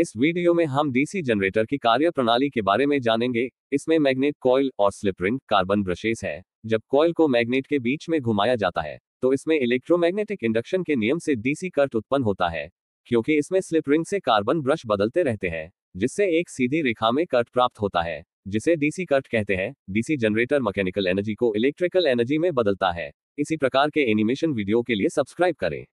इस वीडियो में हम डीसी जनरेटर की कार्य प्रणाली के बारे में जानेंगे इसमें मैग्नेट कॉयल और स्लिप रिंग कार्बन ब्रशेस है जब कॉयल को मैग्नेट के बीच में घुमाया जाता है तो इसमें इलेक्ट्रोमैग्नेटिक इंडक्शन के नियम से डीसी करंट उत्पन्न होता है क्योंकि इसमें स्लिप रिंग से कार्बन ब्रश बदलते रहते हैं जिससे एक सीधी रेखा में कर्ट प्राप्त होता है जिसे डीसी कर्ट कहते हैं डीसी जनरेटर मैकेनिकल एनर्जी को इलेक्ट्रिकल एनर्जी में बदलता है इसी प्रकार के एनिमेशन वीडियो के लिए सब्सक्राइब करें